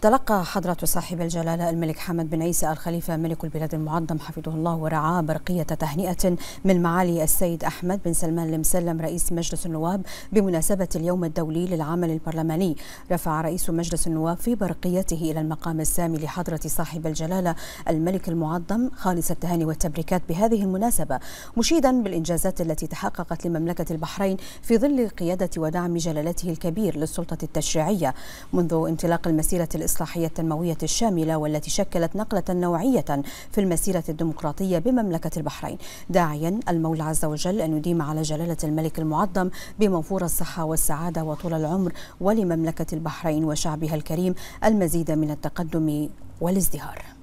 تلقى حضرة صاحب الجلالة الملك حمد بن عيسى الخليفة ملك البلاد المعظم حفظه الله ورعاه برقية تهنئة من معالي السيد أحمد بن سلمان المسلم رئيس مجلس النواب بمناسبة اليوم الدولي للعمل البرلماني رفع رئيس مجلس النواب في برقيته إلى المقام السامي لحضرة صاحب الجلالة الملك المعظم خالص التهاني والتبريكات بهذه المناسبة مشيدا بالإنجازات التي تحققت لمملكة البحرين في ظل قيادة ودعم جلالته الكبير للسلطة التشريعية منذ انطلاق المسيرة الإصلاحية التنموية الشاملة والتي شكلت نقلة نوعية في المسيرة الديمقراطية بمملكة البحرين داعيا المولى عز وجل أن يديم على جلالة الملك المعظم بموفور الصحة والسعادة وطول العمر ولمملكة البحرين وشعبها الكريم المزيد من التقدم والازدهار